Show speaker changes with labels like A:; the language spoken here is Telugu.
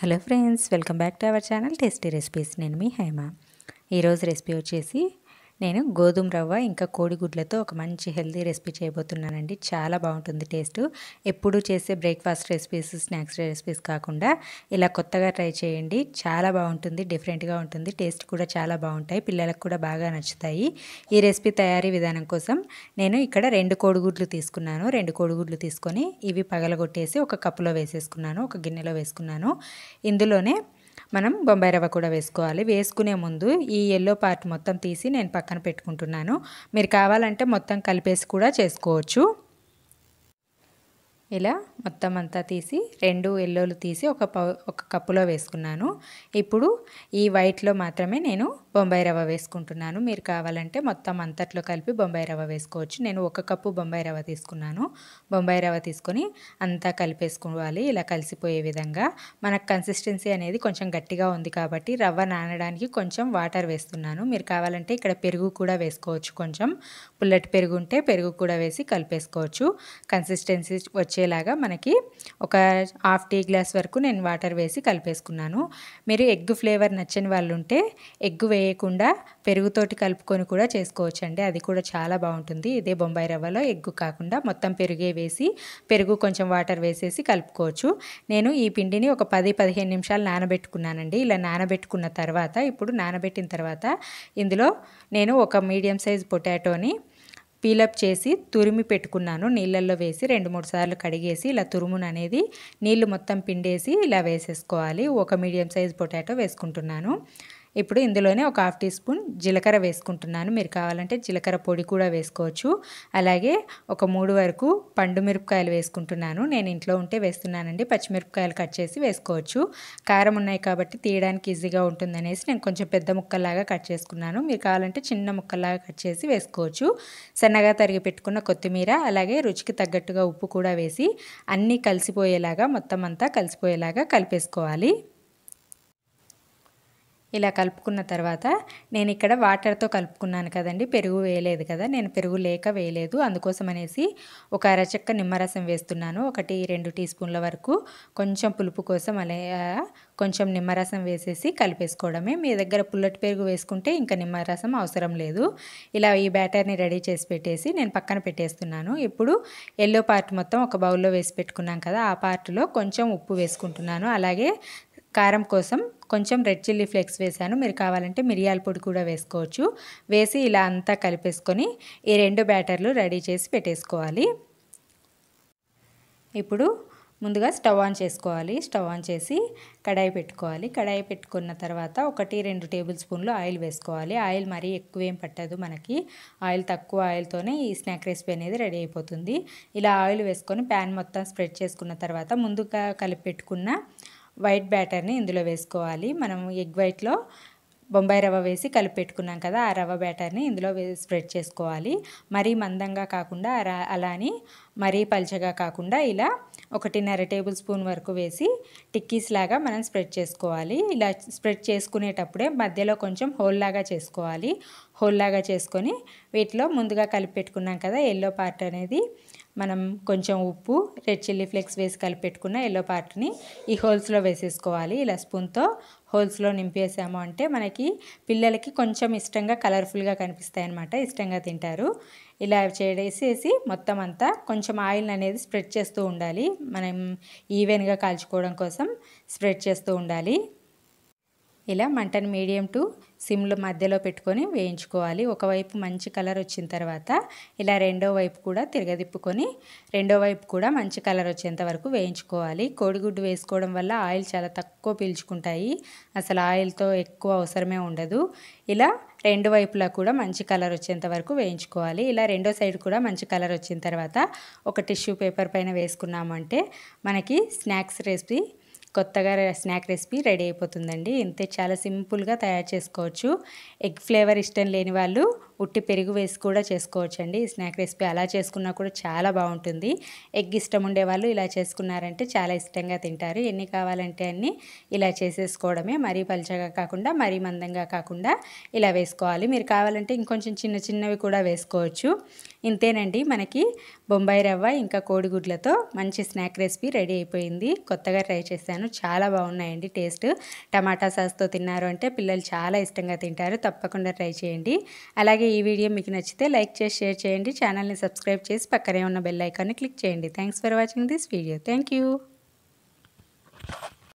A: hello friends welcome back to our channel tasty recipes నేను మీ హేమ ఈరోజు రెసిపీ వచ్చేసి నేను గోధుమ రవ్వ ఇంకా కోడిగుడ్లతో ఒక మంచి హెల్తీ రెసిపీ చేయబోతున్నానండి చాలా బాగుంటుంది టేస్ట్ ఎప్పుడు చేసే బ్రేక్ఫాస్ట్ రెసిపీస్ స్నాక్స్ రెసిపీస్ కాకుండా ఇలా కొత్తగా ట్రై చేయండి చాలా బాగుంటుంది డిఫరెంట్గా ఉంటుంది టేస్ట్ కూడా చాలా బాగుంటాయి పిల్లలకు కూడా బాగా నచ్చుతాయి ఈ రెసిపీ తయారీ విధానం కోసం నేను ఇక్కడ రెండు కోడిగుడ్లు తీసుకున్నాను రెండు కోడిగుడ్లు తీసుకొని ఇవి పగలగొట్టేసి ఒక కప్పులో వేసేసుకున్నాను ఒక గిన్నెలో వేసుకున్నాను ఇందులోనే మనం బొంబాయి రవ్వ కూడా వేసుకోవాలి వేసుకునే ముందు ఈ ఎల్లో పార్ట్ మొత్తం తీసి నేను పక్కన పెట్టుకుంటున్నాను మీరు కావాలంటే మొత్తం కలిపేసి కూడా చేసుకోవచ్చు ఇలా మొత్తం అంతా తీసి రెండు ఎల్లోలు తీసి ఒక ఒక కప్పులో వేసుకున్నాను ఇప్పుడు ఈ వైట్లో మాత్రమే నేను బొంబాయి రవ్వ వేసుకుంటున్నాను మీరు కావాలంటే మొత్తం అంతట్లో కలిపి బొంబాయి రవ్వ వేసుకోవచ్చు నేను ఒక కప్పు బొంబాయి రవ్వ తీసుకున్నాను బొంబాయి రవ్వ తీసుకొని అంతా కలిపేసుకోవాలి ఇలా కలిసిపోయే విధంగా మనకు కన్సిస్టెన్సీ అనేది కొంచెం గట్టిగా ఉంది కాబట్టి రవ్వ నానడానికి కొంచెం వాటర్ వేస్తున్నాను మీరు కావాలంటే ఇక్కడ పెరుగు కూడా వేసుకోవచ్చు కొంచెం పుల్లటి పెరుగు ఉంటే పెరుగు కూడా వేసి కలిపేసుకోవచ్చు కన్సిస్టెన్సీ వచ్చి వచ్చేలాగా మనకి ఒక హాఫ్ టీ గ్లాస్ వరకు నేను వాటర్ వేసి కలిపేసుకున్నాను మీరు ఎగ్ ఫ్లేవర్ నచ్చని వాళ్ళు ఉంటే ఎగ్ వేయకుండా పెరుగుతోటి కలుపుకొని కూడా చేసుకోవచ్చు అండి అది కూడా చాలా బాగుంటుంది ఇదే బొంబాయి రవ్వలో ఎగ్గు కాకుండా మొత్తం పెరుగే వేసి పెరుగు కొంచెం వాటర్ వేసేసి కలుపుకోవచ్చు నేను ఈ పిండిని ఒక పది పదిహేను నిమిషాలు నానబెట్టుకున్నానండి ఇలా నానబెట్టుకున్న తర్వాత ఇప్పుడు నానబెట్టిన తర్వాత ఇందులో నేను ఒక మీడియం సైజ్ పొటాటోని పీలప్ చేసి తురిమి పెట్టుకున్నాను నీళ్ళల్లో వేసి రెండు మూడు సార్లు కడిగేసి ఇలా తురుమును అనేది నీళ్లు మొత్తం పిండేసి ఇలా వేసేసుకోవాలి ఒక మీడియం సైజ్ పొటాటో వేసుకుంటున్నాను ఇప్పుడు ఇందులోనే ఒక హాఫ్ టీ స్పూన్ జీలకర్ర వేసుకుంటున్నాను మీరు కావాలంటే జీలకర్ర పొడి కూడా వేసుకోవచ్చు అలాగే ఒక మూడు వరకు పండు మిరపకాయలు వేసుకుంటున్నాను నేను ఇంట్లో ఉంటే వేస్తున్నానండి పచ్చిమిరపకాయలు కట్ చేసి వేసుకోవచ్చు కారం ఉన్నాయి కాబట్టి తీయడానికి ఈజీగా ఉంటుందనేసి నేను కొంచెం పెద్ద ముక్కలాగా కట్ చేసుకున్నాను మీరు కావాలంటే చిన్న ముక్కలాగా కట్ చేసి వేసుకోవచ్చు సన్నగా తరిగి పెట్టుకున్న కొత్తిమీర అలాగే రుచికి తగ్గట్టుగా ఉప్పు కూడా వేసి అన్నీ కలిసిపోయేలాగా మొత్తం అంతా కలిసిపోయేలాగా కలిపేసుకోవాలి ఇలా కలుపుకున్న తర్వాత నేను ఇక్కడ వాటర్తో కలుపుకున్నాను కదండి పెరుగు వేయలేదు కదా నేను పెరుగు లేక వేయలేదు అందుకోసం అనేసి ఒక అరచక్క నిమ్మరసం వేస్తున్నాను ఒకటి రెండు టీ స్పూన్ల వరకు కొంచెం పులుపు కోసం అలా కొంచెం నిమ్మరసం వేసేసి కలిపేసుకోవడమే మీ దగ్గర పుల్లటి పెరుగు వేసుకుంటే ఇంకా నిమ్మరసం అవసరం లేదు ఇలా ఈ బ్యాటర్ని రెడీ చేసి పెట్టేసి నేను పక్కన పెట్టేస్తున్నాను ఇప్పుడు ఎల్లో పార్ట్ మొత్తం ఒక బౌల్లో వేసి పెట్టుకున్నాం కదా ఆ పార్ట్లో కొంచెం ఉప్పు వేసుకుంటున్నాను అలాగే కారం కోసం కొంచెం రెడ్ చిల్లీ ఫ్లేక్స్ వేశాను మీరు కావాలంటే మిరియాల పొడి కూడా వేసుకోవచ్చు వేసి ఇలా అంతా కలిపేసుకొని ఈ రెండు బ్యాటర్లు రెడీ చేసి పెట్టేసుకోవాలి ఇప్పుడు ముందుగా స్టవ్ ఆన్ చేసుకోవాలి స్టవ్ ఆన్ చేసి కడాయి పెట్టుకోవాలి కడాయి పెట్టుకున్న తర్వాత ఒకటి రెండు టేబుల్ స్పూన్లు ఆయిల్ వేసుకోవాలి ఆయిల్ మరీ ఎక్కువేం పట్టదు మనకి ఆయిల్ తక్కువ ఆయిల్తోనే ఈ స్నాక్ రెసిపీ అనేది రెడీ అయిపోతుంది ఇలా ఆయిల్ వేసుకొని ప్యాన్ మొత్తం స్ప్రెడ్ చేసుకున్న తర్వాత ముందుగా కలిపి పెట్టుకున్న వైట్ బ్యాటర్ని ఇందులో వేసుకోవాలి మనం ఎగ్ వైట్లో బొంబాయి రవ్వ వేసి కలిపి పెట్టుకున్నాం కదా ఆ రవ్వ బ్యాటర్ని ఇందులో స్ప్రెడ్ చేసుకోవాలి మరీ మందంగా కాకుండా అని మరీ పల్చగా కాకుండా ఇలా ఒకటిన్నర టేబుల్ స్పూన్ వరకు వేసి టిక్కీస్ లాగా మనం స్ప్రెడ్ చేసుకోవాలి ఇలా స్ప్రెడ్ చేసుకునేటప్పుడే మధ్యలో కొంచెం హోల్లాగా చేసుకోవాలి హోల్లాగా చేసుకొని వీటిలో ముందుగా కలిపి పెట్టుకున్నాం కదా ఎల్లో పార్ట్ అనేది మనం కొంచెం ఉప్పు రెడ్ చిల్లీ ఫ్లేక్స్ వేసి కలిపెట్టుకున్న ఎల్లో పార్ట్ని ఈ హోల్స్లో వేసేసుకోవాలి ఇలా స్పూన్తో హోల్స్లో నింపేసాము అంటే మనకి పిల్లలకి కొంచెం ఇష్టంగా కలర్ఫుల్గా కనిపిస్తాయి అన్నమాట ఇష్టంగా తింటారు ఇలా చేసేసి మొత్తం అంతా కొంచెం ఆయిల్ అనేది స్ప్రెడ్ చేస్తూ ఉండాలి మనం ఈవెన్గా కాల్చుకోవడం కోసం స్ప్రెడ్ చేస్తూ ఉండాలి ఇలా మంటను మీడియం టు సిమ్లో మధ్యలో పెట్టుకొని వేయించుకోవాలి ఒకవైపు మంచి కలర్ వచ్చిన తర్వాత ఇలా రెండో వైపు కూడా తిరగదిప్పుకొని రెండో వైపు కూడా మంచి కలర్ వచ్చేంత వరకు వేయించుకోవాలి కోడిగుడ్డు వేసుకోవడం వల్ల ఆయిల్ చాలా తక్కువ పీల్చుకుంటాయి అసలు ఆయిల్తో ఎక్కువ అవసరమే ఉండదు ఇలా రెండు వైపులా కూడా మంచి కలర్ వచ్చేంత వరకు వేయించుకోవాలి ఇలా రెండో సైడ్ కూడా మంచి కలర్ వచ్చిన తర్వాత ఒక టిష్యూ పేపర్ పైన వేసుకున్నామంటే మనకి స్నాక్స్ రెసిపీ కొత్తగా స్నాక్ రెసిపీ రెడీ అయిపోతుందండి ఇంతే చాలా సింపుల్గా తయారు చేసుకోవచ్చు ఎగ్ ఫ్లేవర్ ఇష్టం లేని వాళ్ళు ఉట్టి పెరుగు వేసి కూడా చేసుకోవచ్చండి ఈ స్నాక్ రెసిపీ అలా చేసుకున్నా కూడా చాలా బాగుంటుంది ఎగ్ ఇష్టం ఉండేవాళ్ళు ఇలా చేసుకున్నారంటే చాలా ఇష్టంగా తింటారు ఎన్ని కావాలంటే అన్నీ ఇలా చేసేసుకోవడమే మరీ పలుచగా కాకుండా మరీ మందంగా కాకుండా ఇలా వేసుకోవాలి మీరు కావాలంటే ఇంకొంచెం చిన్న చిన్నవి కూడా వేసుకోవచ్చు ఇంతేనండి మనకి బొంబాయి రవ్వ ఇంకా కోడిగుడ్లతో మంచి స్నాక్ రెసిపీ రెడీ అయిపోయింది కొత్తగా ట్రై చేశాను చాలా బాగున్నాయండి టేస్ట్ టమాటా సాస్తో తిన్నారు అంటే పిల్లలు చాలా ఇష్టంగా తింటారు తప్పకుండా ట్రై చేయండి అలాగే ఈ వీడియో మీకు నచ్చితే లైక్ చేసి షేర్ చేయండి ఛానల్ని సబ్స్క్రైబ్ చేసి పక్కనే ఉన్న బెల్ ఐకాన్ని క్లిక్ చేయండి thanks for watching this video thank